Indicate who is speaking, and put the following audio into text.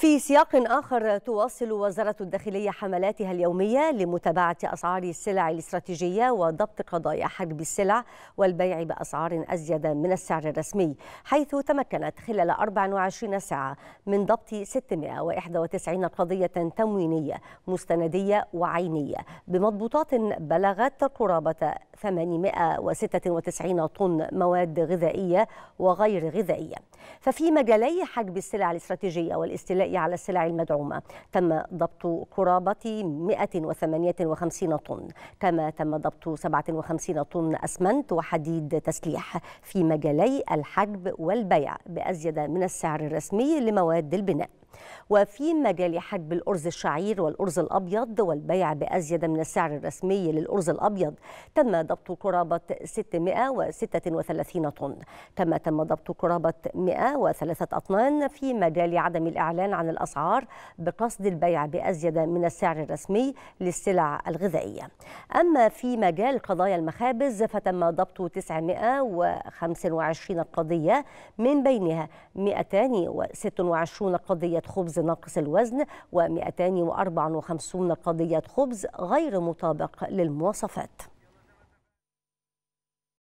Speaker 1: في سياق آخر تواصل وزارة الداخلية حملاتها اليومية لمتابعة أسعار السلع الاستراتيجية وضبط قضايا حجب السلع والبيع بأسعار أزيد من السعر الرسمي حيث تمكنت خلال 24 ساعة من ضبط 691 قضية تموينية مستندية وعينية بمضبوطات بلغت قرابة 896 طن مواد غذائية وغير غذائية ففي مجالي حجب السلع الاستراتيجية والاستيلاء الغذائي على السلع المدعومة تم ضبط قرابة 158 طن كما تم ضبط 57 طن أسمنت وحديد تسليح في مجالي الحجب والبيع بأزيد من السعر الرسمي لمواد البناء وفي مجال حجب الأرز الشعير والأرز الأبيض والبيع بأزيد من السعر الرسمي للأرز الأبيض تم ضبط قرابة 636 طن كما تم ضبط قرابة 103 أطنان في مجال عدم الإعلان عن الأسعار بقصد البيع بأزيد من السعر الرسمي للسلع الغذائية أما في مجال قضايا المخابز فتم ضبط 925 قضية من بينها 226 قضية خبز ناقص الوزن و254 قضية خبز غير مطابق للمواصفات